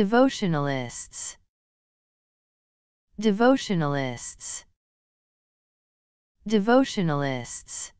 Devotionalists Devotionalists Devotionalists